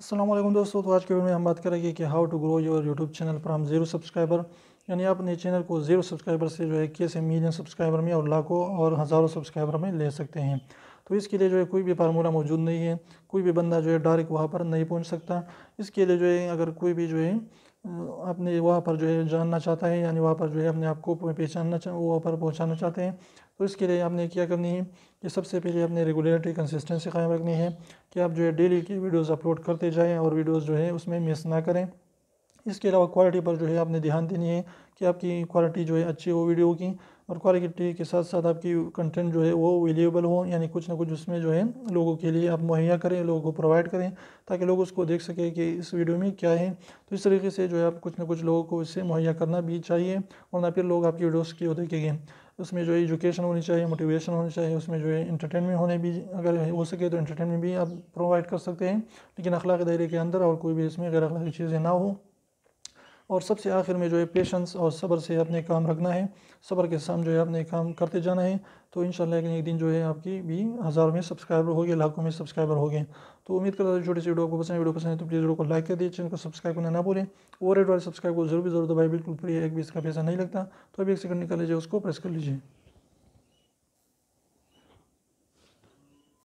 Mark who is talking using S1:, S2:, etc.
S1: असलम दोस्तों तो आज के वीडियो में हम बात करेंगे कि how to grow your YouTube channel from zero subscriber यानी अपने चैनल को ज़ीरो सब्सक्राइबर से जो है कैसे मिलियन सब्सक्राइबर में और लाखों और हज़ारों सब्सक्राइबर में ले सकते हैं तो इसके लिए जो है कोई भी फार्मूला मौजूद नहीं है कोई भी बंदा जो है डायरेक्ट वहाँ पर नहीं पहुँच सकता इसके लिए जो है अगर कोई भी जो है अपने वहाँ पर जो है जानना चाहता है यानी वहाँ पर जो है अपने आप को पहचानना चाह वहाँ पर पहुँचाना चाहते हैं तो इसके लिए आपने क्या करनी है कि सबसे पहले अपने रेगुलरिटी कंसिस्टेंसी कायम रखनी है कि आप जो है डेली की वीडियोज़ अपलोड करते जाएँ और वीडियोज़ जो है उसमें मिस ना करें इसके अलावा क्वालिटी पर जो है आपने ध्यान देनी है कि आपकी क्वालिटी जो है अच्छी हो वीडियो की और क्वालिटी के साथ साथ आपकी कंटेंट जो है वो अवेलेबल हो यानी कुछ ना कुछ उसमें जो है लोगों के लिए आप मुहैया करें लोगों को प्रोवाइड करें ताकि लोग उसको देख सकें कि इस वीडियो में क्या है तो इस तरीके से जो है आप कुछ ना कुछ लोगों को इससे मुहैया करना भी चाहिए और ना फिर लोग आपकी वीडियोज़ की देखेंगे उसमें जो है एजुकेशन होनी चाहिए मोटिवेशन होनी चाहिए उसमें जो है इंटरटेनमेंट होने भी अगर हो सके तो इंटरटेनमेंट भी आप प्रोवाइड कर सकते हैं लेकिन अखलाक दायरे के अंदर और कोई भी इसमें गैर अखलाक चीज़ें ना हो और सबसे आखिर में जो है पेशेंस और सब्र से अपने काम रखना है सब्र के साथ जो है अपने काम करते जाना है तो इन एक दिन जो है आपकी भी हज़ार में सब्सक्राइबर हो गए लाखों में सब्सक्राइबर हो गए तो उम्मीद करता हूँ छोटी सी वीडियो को पसंद वीडियो पसंद है तो प्लीज़ वीडियो को लाइक कर दीजिए चैनल को सब्सक्राइब करना ना भूलें और एड वाले सब्सक्राइब को जरूर भी जरूर दबाए बिल्कुल फ्री है एक भी इसका पैसा नहीं लगता तो अभी एक सेकंड निकाल लीजिए उसको प्रेस कर लीजिए